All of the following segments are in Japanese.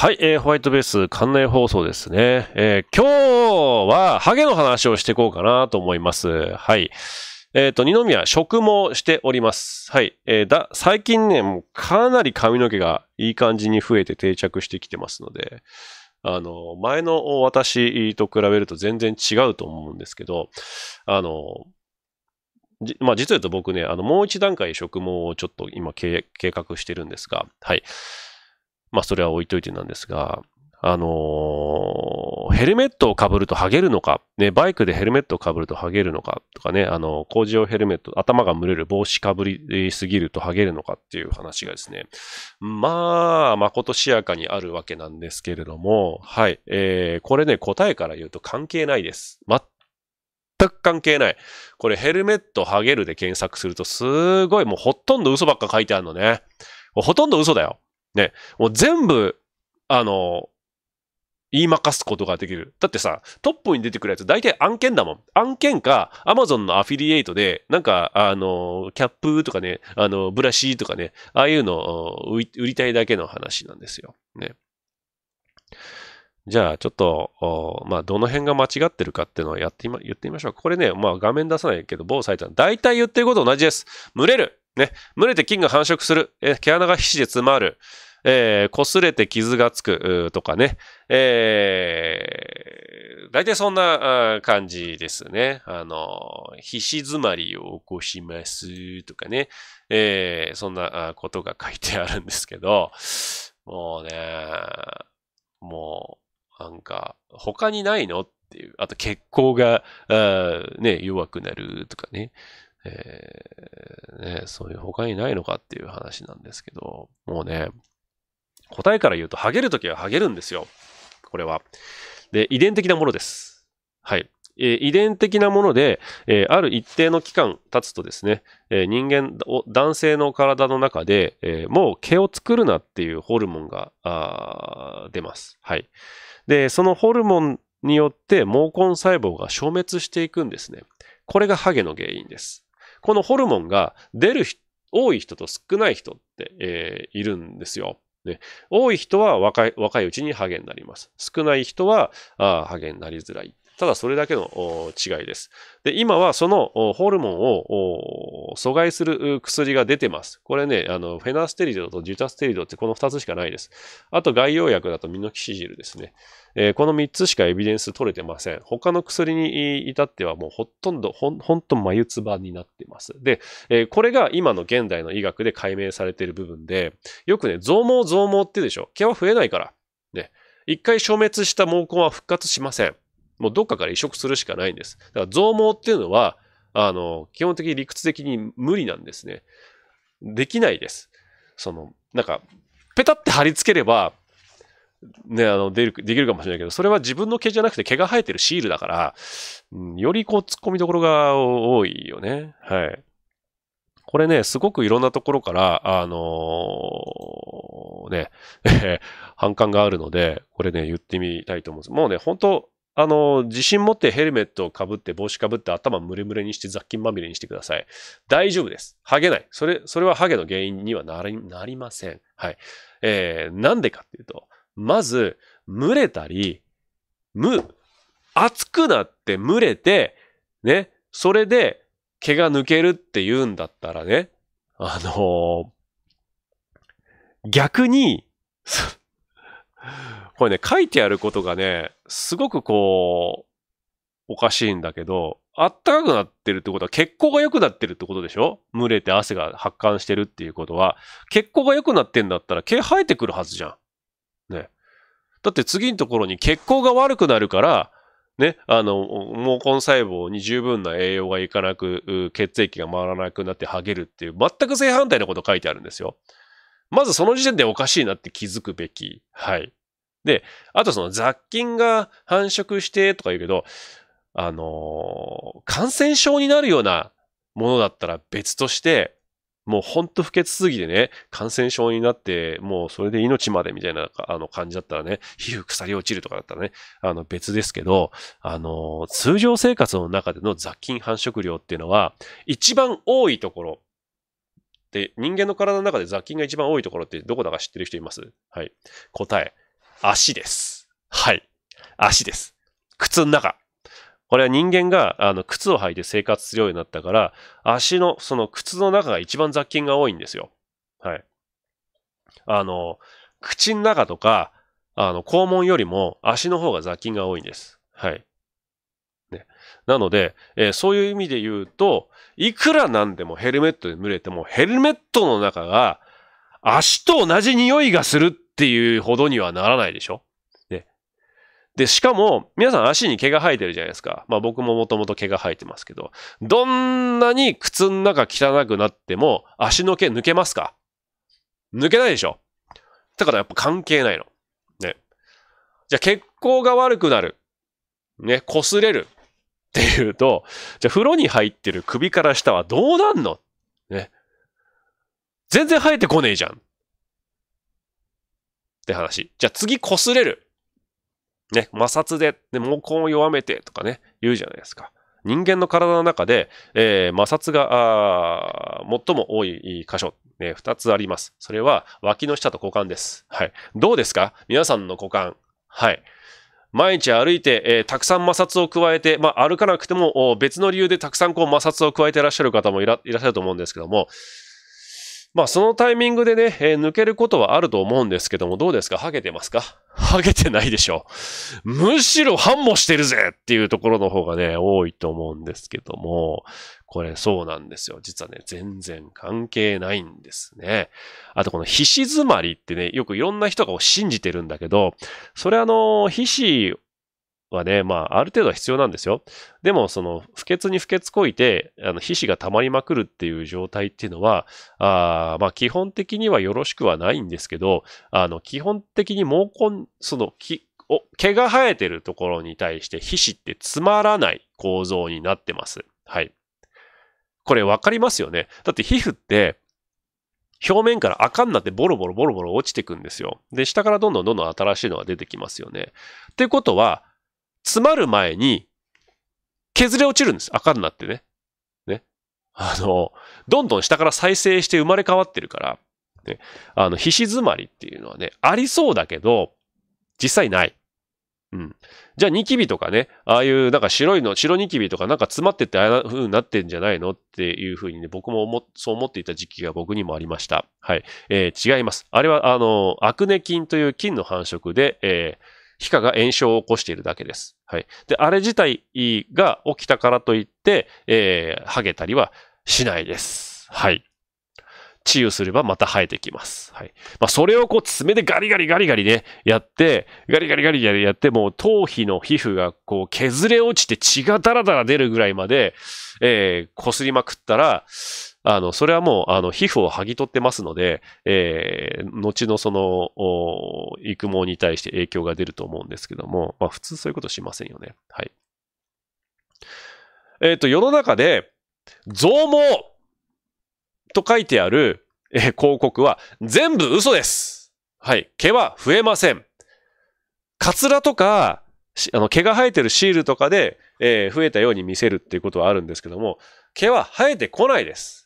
はい、えー、ホワイトベース、館内放送ですね。えー、今日は、ハゲの話をしていこうかなと思います。はい。えっ、ー、と、二宮、植毛しております。はい。えー、だ、最近ね、もうかなり髪の毛がいい感じに増えて定着してきてますので、あの、前の私と比べると全然違うと思うんですけど、あの、まあ、実は言うと僕ね、あの、もう一段階植毛をちょっと今計画してるんですが、はい。まあそれは置いといてなんですが、あのー、ヘルメットをかぶると剥げるのか、ね、バイクでヘルメットをかぶると剥げるのかとかね、あの、工事用ヘルメット、頭が蒸れる、帽子かぶりすぎると剥げるのかっていう話がですね、まあ、まことしやかにあるわけなんですけれども、はい、えー、これね、答えから言うと関係ないです。全く関係ない。これヘルメット剥げるで検索すると、すごいもうほとんど嘘ばっか書いてあるのね。ほとんど嘘だよ。ね、もう全部、あの、言いまかすことができる。だってさ、トップに出てくるやつ大体案件だもん。案件か、アマゾンのアフィリエイトで、なんか、あの、キャップとかね、あの、ブラシとかね、ああいうのを売りたいだけの話なんですよ。ね。じゃあ、ちょっと、まあ、どの辺が間違ってるかっていうのをやってみ、言ってみましょう。これね、まあ、画面出さないけど、某サイトは大体言ってること同じです。群れる。ね。群れて菌が繁殖する。え、毛穴が皮脂で詰まる。えー、擦れて傷がつくとかね、えー、大体そんな感じですね。あの、皮脂詰まりを起こしますとかね、えー、そんなことが書いてあるんですけど、もうね、もう、なんか、他にないのっていう。あと、血行が、ね、弱くなるとかね。えー、ね、そういう他にないのかっていう話なんですけど、もうね、答えから言うと、ハゲるときはハゲるんですよ。これは。で、遺伝的なものです。はい。え遺伝的なもので、えある一定の期間経つとですね、え人間男性の体の中で、えもう毛を作るなっていうホルモンが出ます。はい。で、そのホルモンによって毛根細胞が消滅していくんですね。これがハゲの原因です。このホルモンが出る多い人と少ない人って、えー、いるんですよ。多い人は若い、若いうちにハゲになります。少ない人は、あハゲになりづらい。ただそれだけの違いです。で、今はそのホルモンを阻害する薬が出てます。これね、あの、フェナステリドとジュタステリドってこの2つしかないです。あと外要薬だとミノキシジルですね。えー、この3つしかエビデンス取れてません。他の薬に至ってはもうほとんど、ほん、ほんと眉唾になってます。で、えー、これが今の現代の医学で解明されている部分で、よくね、増毛増毛ってでしょ。毛は増えないから。ね。一回消滅した毛根は復活しません。もうどっかから移植するしかないんです。だから増毛っていうのは、あの、基本的に理屈的に無理なんですね。できないです。その、なんか、ペタって貼り付ければ、ね、あの、出る、できるかもしれないけど、それは自分の毛じゃなくて毛が生えてるシールだから、うん、よりこう、突っ込みどころが多いよね。はい。これね、すごくいろんなところから、あのー、ね、反感があるので、これね、言ってみたいと思うんです。もうね、本当あの、自信持ってヘルメットをかぶって、帽子かぶって、頭ムレムレにして雑菌まみれにしてください。大丈夫です。ハゲない。それ、それはハゲの原因にはなり、なりません。はい。えー、なんでかっていうと、まず、蒸れたり、む、熱くなって蒸れて、ね、それで毛が抜けるって言うんだったらね、あのー、逆に、これね、書いてあることがね、すごくこう、おかしいんだけど、あったかくなってるってことは血行が良くなってるってことでしょ蒸れて汗が発汗してるっていうことは、血行が良くなってんだったら毛生えてくるはずじゃん。ね。だって次のところに血行が悪くなるから、ね、あの、毛根細胞に十分な栄養がいかなく、血液が回らなくなって剥げるっていう、全く正反対のこと書いてあるんですよ。まずその時点でおかしいなって気づくべき。はい。で、あとその雑菌が繁殖してとか言うけど、あのー、感染症になるようなものだったら別として、もうほんと不潔すぎてね、感染症になって、もうそれで命までみたいなあの感じだったらね、皮膚腐り落ちるとかだったらね、あの別ですけど、あのー、通常生活の中での雑菌繁殖量っていうのは、一番多いところ、で、人間の体の中で雑菌が一番多いところってどこだか知ってる人いますはい。答え。足です。はい。足です。靴の中。これは人間があの靴を履いて生活するようになったから、足の、その靴の中が一番雑菌が多いんですよ。はい。あの、口の中とか、あの、肛門よりも足の方が雑菌が多いんです。はい。ね。なので、えー、そういう意味で言うと、いくらなんでもヘルメットで濡れても、ヘルメットの中が足と同じ匂いがするっていうほどにはならないでしょね。で、しかも、皆さん足に毛が生えてるじゃないですか。まあ僕ももともと毛が生えてますけど、どんなに靴の中汚くなっても足の毛抜けますか抜けないでしょだからやっぱ関係ないの。ね。じゃあ血行が悪くなる。ね、擦れる。っていうと、じゃあ風呂に入ってる首から下はどうなんのね。全然生えてこねえじゃん。って話。じゃあ次擦れる。ね、摩擦で、で、毛根を弱めてとかね、言うじゃないですか。人間の体の中で、えー、摩擦が、最も多い箇所、ね、二つあります。それは、脇の下と股間です。はい。どうですか皆さんの股間。はい。毎日歩いて、えー、たくさん摩擦を加えて、まあ、歩かなくても別の理由でたくさんこう摩擦を加えていらっしゃる方もいらっしゃると思うんですけども、まあ、そのタイミングでね、えー、抜けることはあると思うんですけども、どうですかハゲてますかハゲてないでしょう。むしろハンモしてるぜっていうところの方がね、多いと思うんですけども、これそうなんですよ。実はね、全然関係ないんですね。あとこの皮脂詰まりってね、よくいろんな人が信じてるんだけど、それあの、皮脂はね、まあ、ある程度は必要なんですよ。でも、その、不潔に不潔こいて、あの、皮脂が溜まりまくるっていう状態っていうのは、あまあ、基本的にはよろしくはないんですけど、あの、基本的に毛根、その、お、毛が生えてるところに対して皮脂ってつまらない構造になってます。はい。これわかりますよね。だって皮膚って、表面から赤になってボロボロボロボロ落ちてくんですよ。で、下からどんどんどんどん新しいのが出てきますよね。ってことは、詰まる前に、削れ落ちるんです。赤になってね。ね。あの、どんどん下から再生して生まれ変わってるから、ね。あの、皮脂詰まりっていうのはね、ありそうだけど、実際ない。うん。じゃあニキビとかね、ああいうなんか白いの、白ニキビとかなんか詰まっててああいう風になってんじゃないのっていう風にね、僕も思、そう思っていた時期が僕にもありました。はい。えー、違います。あれは、あの、アクネ菌という菌の繁殖で、えー、皮下が炎症を起こしているだけです。はい。で、あれ自体が起きたからといって、えー、剥げたりはしないです。はい。治癒すればまた生えてきます。はい。まあ、それをこう爪でガリガリガリガリね、やって、ガリガリガリガリやって、もう頭皮の皮膚がこう削れ落ちて血がダラダラ出るぐらいまで、えー、擦りまくったら、あの、それはもう、あの、皮膚を剥ぎ取ってますので、えー、後のその、育毛に対して影響が出ると思うんですけども、まあ、普通そういうことしませんよね。はい。えっ、ー、と、世の中で、増毛と書いてある、えー、広告は全部嘘です。はい。毛は増えません。カツラとか、あの毛が生えてるシールとかで、えー、増えたように見せるっていうことはあるんですけども、毛は生えてこないです。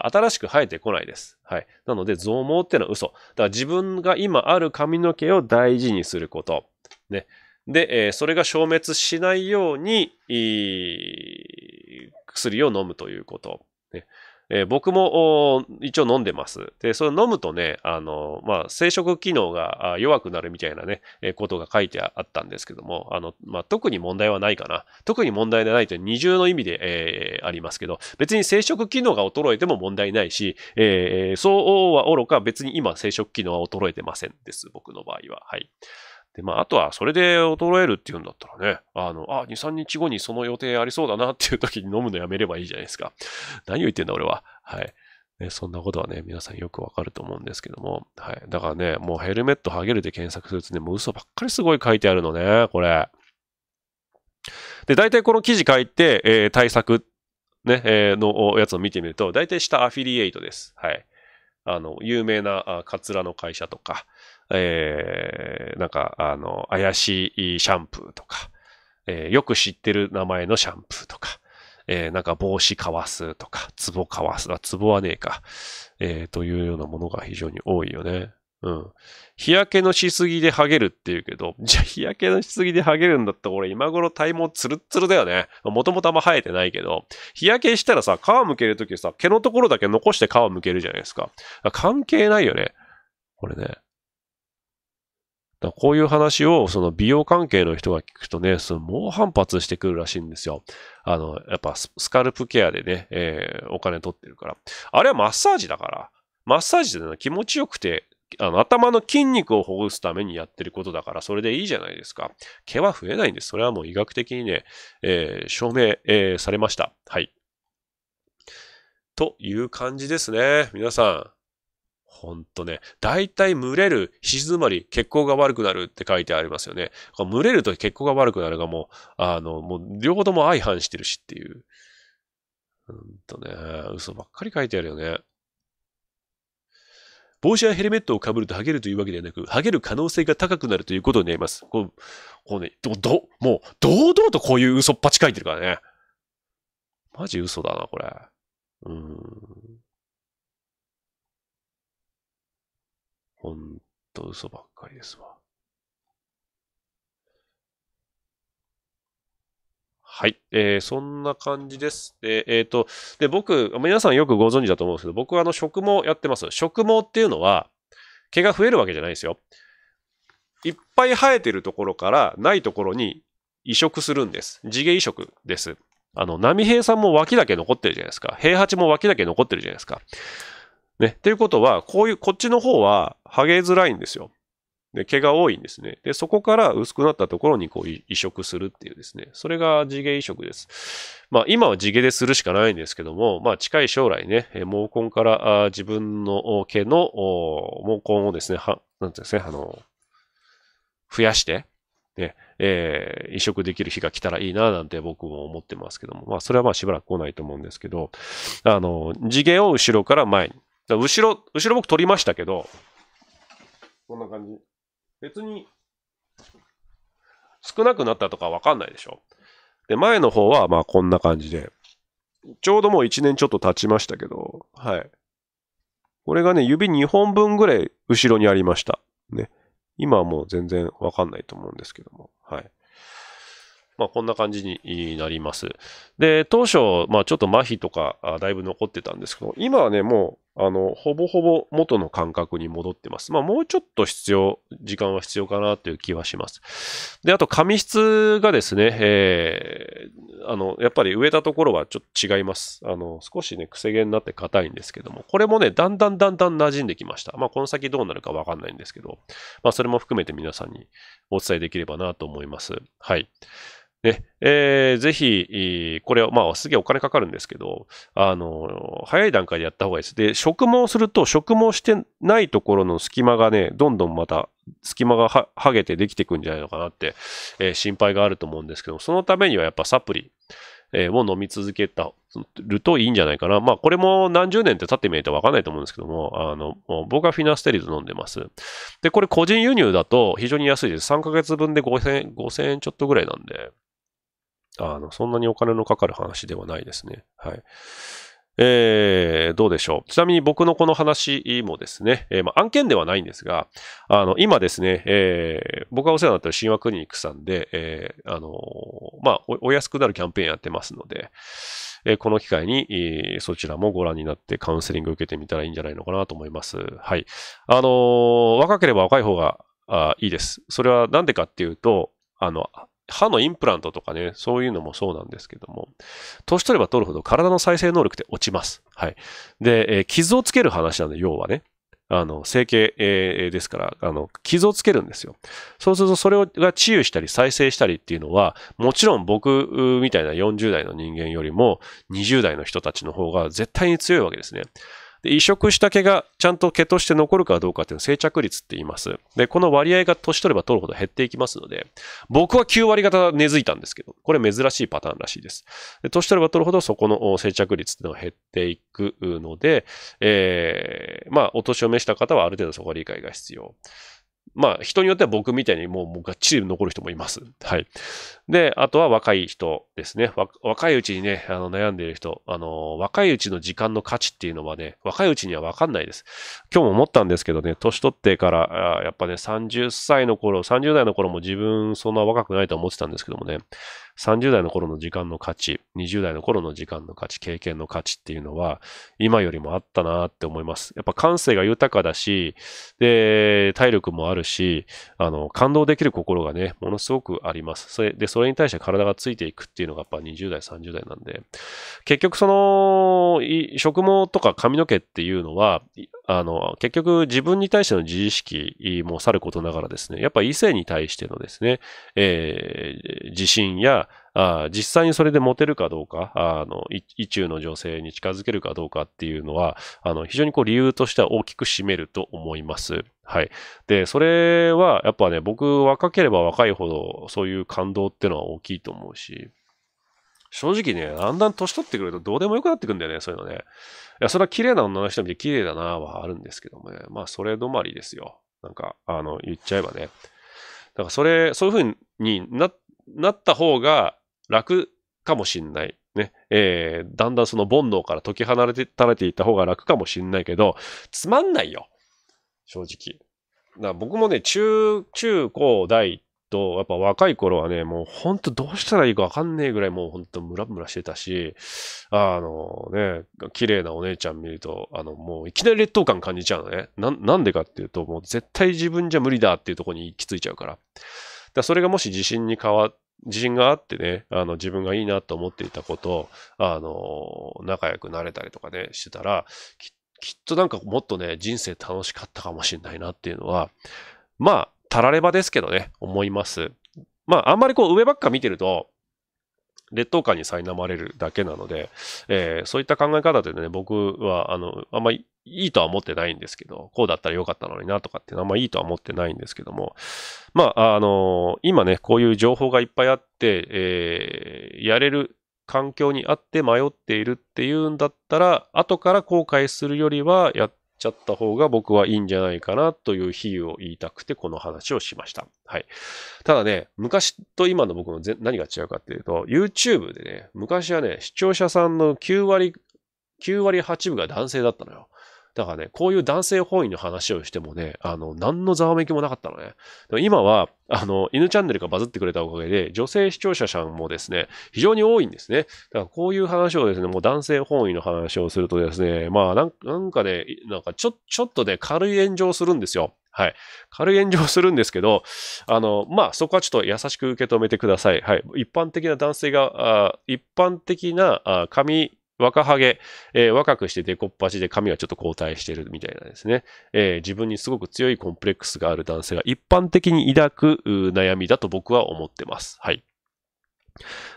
新しく生えてこないです。はい。なので、増毛ってのは嘘。だから自分が今ある髪の毛を大事にすること。ね。で、えー、それが消滅しないように、薬を飲むということ。ねえ僕も一応飲んでます。で、それ飲むとね、あの、まあ、生殖機能が弱くなるみたいなね、えことが書いてあったんですけども、あの、まあ、特に問題はないかな。特に問題でないという二重の意味で、えー、ありますけど、別に生殖機能が衰えても問題ないし、えー、そうはおろか、別に今生殖機能は衰えてませんです。僕の場合は。はい。で、まあ、あとはそれで衰えるっていうんだったらね、あの、あ、2、3日後にその予定ありそうだなっていう時に飲むのやめればいいじゃないですか。何を言ってんだ俺は。はい。ね、そんなことはね、皆さんよくわかると思うんですけども。はい。だからね、もうヘルメットハゲるで検索するとね、もう嘘ばっかりすごい書いてあるのね、これ。で、大体この記事書いて、えー、対策、ね、えー、のやつを見てみると、大体下アフィリエイトです。はい。あの、有名なカツラの会社とか、えー、なんか、あの、怪しいシャンプーとか、えー、よく知ってる名前のシャンプーとか、えー、なんか帽子かわすとか、壺かわす、あ、壺はねえか、えー、というようなものが非常に多いよね。うん。日焼けのしすぎでハゲるって言うけど、じゃあ日焼けのしすぎでハゲるんだったら俺今頃体毛ツルッツルだよね。もともとあんま生えてないけど、日焼けしたらさ、皮むけるときさ、毛のところだけ残して皮むけるじゃないですか。関係ないよね。これね。だこういう話をその美容関係の人が聞くとね、その猛反発してくるらしいんですよ。あの、やっぱスカルプケアでね、えー、お金取ってるから。あれはマッサージだから。マッサージで、ね、気持ちよくてあの、頭の筋肉をほぐすためにやってることだから、それでいいじゃないですか。毛は増えないんです。それはもう医学的にね、えー、証明、えー、されました。はい。という感じですね。皆さん。ほんとね。大体蒸れる、皮詰まり、血行が悪くなるって書いてありますよね。蒸れると血行が悪くなるがもう、あの、もう両方とも相反してるしっていう。うんとね、嘘ばっかり書いてあるよね。帽子やヘルメットをかぶると剥げるというわけではなく、剥げる可能性が高くなるということになります。こう、こうね、ど、ど、もう、堂々とこういう嘘っぱち書いてるからね。マジ嘘だな、これ。うーん。ほんと嘘ばっかりですわ。はい。えー、そんな感じです。で、えっ、ー、と、で、僕、皆さんよくご存知だと思うんですけど、僕はあの、食毛やってます。食毛っていうのは、毛が増えるわけじゃないですよ。いっぱい生えてるところからないところに移植するんです。地毛移植です。あの、波平さんも脇だけ残ってるじゃないですか。平八も脇だけ残ってるじゃないですか。ね。っていうことは、こういう、こっちの方は、ハゲづらいんですよ。で、毛が多いんですね。で、そこから薄くなったところにこう移植するっていうですね。それが地毛移植です。まあ、今は地毛でするしかないんですけども、まあ、近い将来ね、毛根から自分の毛の毛根をですね、は、なんていうんですね、あの、増やして、ね、えー、移植できる日が来たらいいな、なんて僕も思ってますけども、まあ、それはまあ、しばらく来ないと思うんですけど、あの、地毛を後ろから前に。後ろ、後ろ僕取りましたけど、こんな感じ。別に少なくなったとかわかんないでしょ。で、前の方はまあこんな感じで、ちょうどもう1年ちょっと経ちましたけど、はい。これがね、指2本分ぐらい後ろにありました。ね。今はもう全然わかんないと思うんですけども、はい。まあこんな感じになります。で、当初、まあちょっと麻痺とかだいぶ残ってたんですけど、今はね、もうあの、ほぼほぼ元の感覚に戻ってます。まあ、もうちょっと必要、時間は必要かなという気はします。で、あと、紙質がですね、えー、あの、やっぱり植えたところはちょっと違います。あの、少しね、くせ毛になって硬いんですけども、これもね、だんだんだんだん馴染んできました。まあ、この先どうなるかわかんないんですけど、まあ、それも含めて皆さんにお伝えできればなと思います。はい。ね、えー、ぜひ、これは、まあ、すげえお金かかるんですけど、あの、早い段階でやった方がいいです。で、植毛すると、植毛してないところの隙間がね、どんどんまた、隙間がは、はげてできてくんじゃないのかなって、えー、心配があると思うんですけど、そのためにはやっぱサプリ、えー、を飲み続けたるといいんじゃないかな。まあ、これも何十年って経ってみないとわかんないと思うんですけども、あの、僕はフィナステリド飲んでます。で、これ個人輸入だと非常に安いです。3ヶ月分で5000 5000円ちょっとぐらいなんで、あの、そんなにお金のかかる話ではないですね。はい。えー、どうでしょう。ちなみに僕のこの話もですね、えー、まあ、案件ではないんですが、あの、今ですね、えー、僕がお世話になってる神話クリニックさんで、えー、あのまあお、お安くなるキャンペーンやってますので、えこの機会に、えそちらもご覧になってカウンセリング受けてみたらいいんじゃないのかなと思います。はい。あの若ければ若い方があいいです。それはなんでかっていうと、あの、歯のインプラントとかね、そういうのもそうなんですけども、年取れば取るほど体の再生能力って落ちます。はい。で、えー、傷をつける話なんで、要はね。あの、整形、えー、ですから、あの、傷をつけるんですよ。そうすると、それが治癒したり再生したりっていうのは、もちろん僕みたいな40代の人間よりも、20代の人たちの方が絶対に強いわけですね。で移植した毛がちゃんと毛として残るかどうかっていうのを生着率って言います。で、この割合が年取れば取るほど減っていきますので、僕は9割方根付いたんですけど、これ珍しいパターンらしいです。で年取れば取るほどそこの生着率っていうのは減っていくので、えー、まあ、お年を召した方はある程度そこは理解が必要。まあ、人によっては僕みたいにもう、もうがっちり残る人もいます。はい。で、あとは若い人ですね。若いうちにね、あの、悩んでいる人、あの、若いうちの時間の価値っていうのはね、若いうちには分かんないです。今日も思ったんですけどね、年取ってから、やっぱね、30歳の頃、30代の頃も自分そんな若くないと思ってたんですけどもね、30代の頃の時間の価値、20代の頃の時間の価値、経験の価値っていうのは、今よりもあったなって思います。やっぱ感性が豊かだし、で、体力もあるし、あの、感動できる心がね、ものすごくあります。それで、それに対して体がついていくっていうのがやっぱ20代、30代なんで、結局その、食毛とか髪の毛っていうのは、あの、結局自分に対しての自意識もさることながらですね、やっぱ異性に対してのですね、えー、自信や、あ実際にそれでモテるかどうか、あの、意中の女性に近づけるかどうかっていうのは、あの、非常にこう理由としては大きく占めると思います。はい。で、それはやっぱね、僕若ければ若いほどそういう感動っていうのは大きいと思うし、正直ね、だんだん年取ってくるとどうでもよくなってくんだよね、そういうのね。いや、それは綺麗な女の人見て綺麗だなはあるんですけどもね。まあ、それ止まりですよ。なんか、あの、言っちゃえばね。だから、それ、そういう風にな、なった方が楽かもしんない。ね。えー、だんだんその煩悩から解き放たれていった方が楽かもしんないけど、つまんないよ。正直。だ僕もね、中、中高大と、やっぱ若い頃はね、もうほんとどうしたらいいかわかんねえぐらいもうほんとムラムラしてたし、あのね、綺麗なお姉ちゃん見ると、あのもういきなり劣等感感じちゃうのね。な、なんでかっていうと、もう絶対自分じゃ無理だっていうとこに行き着いちゃうから。だそれがもし自信に変わって、自信があってね、あの自分がいいなと思っていたことを、あの、仲良くなれたりとかね、してたら、きっとなんかもっとね、人生楽しかったかもしれないなっていうのは、まあ、たらればですけどね、思います。まあ、あんまりこう上ばっか見てると、劣等感に苛まれるだけなので、えー、そういった考え方でね、僕は、あの、あんまりいいとは思ってないんですけど、こうだったらよかったのになとかってあんまいいとは思ってないんですけども、まあ、あのー、今ね、こういう情報がいっぱいあって、えー、やれる環境にあって迷っているっていうんだったら、後から後悔するよりはやっちゃった方が僕はいいんじゃないかなという比喩を言いたくてこの話をしました。はい。ただね、昔と今の僕の何が違うかっていうと、YouTube でね、昔はね、視聴者さんの9割、9割8分が男性だったのよ。だからね、こういう男性本位の話をしてもね、あの、何のざわめきもなかったのね。でも今は、あの、犬チャンネルがバズってくれたおかげで、女性視聴者さんもですね、非常に多いんですね。だからこういう話をですね、もう男性本位の話をするとですね、まあ、なんかね、なんかちょ、ちょっとね、軽い炎上するんですよ。はい。軽い炎上するんですけど、あの、まあ、そこはちょっと優しく受け止めてください。はい。一般的な男性が、あ一般的なあ髪若ハゲ、えー、若くしてデコっ端で髪がちょっと後退してるみたいなですね、えー、自分にすごく強いコンプレックスがある男性が一般的に抱く悩みだと僕は思ってます。はい。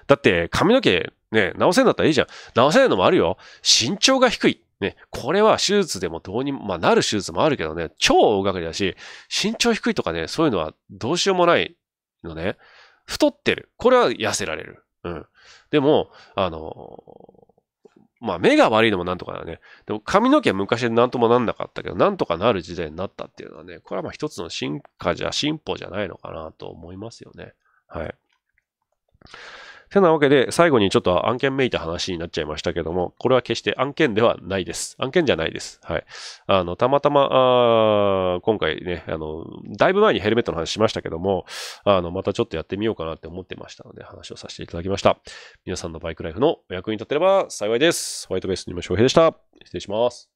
だって、髪の毛ね、直せるんだったらいいじゃん。直せないのもあるよ。身長が低い。ね、これは手術でもどうにも、まあ、なる手術もあるけどね、超大掛かりだし、身長低いとかね、そういうのはどうしようもないのね。太ってる。これは痩せられる。うん。でも、あの、まあ、目が悪いのもなんとかだね。でも、髪の毛は昔なんともなんなかったけど、なんとかなる時代になったっていうのはね、これはまあ一つの進化じゃ、進歩じゃないのかなと思いますよね。はい。てなわけで、最後にちょっと案件めいた話になっちゃいましたけども、これは決して案件ではないです。案件じゃないです。はい。あの、たまたま、あ今回ね、あの、だいぶ前にヘルメットの話しましたけども、あの、またちょっとやってみようかなって思ってましたので、話をさせていただきました。皆さんのバイクライフのお役に立てれば幸いです。ホワイトベースにも翔平でした。失礼します。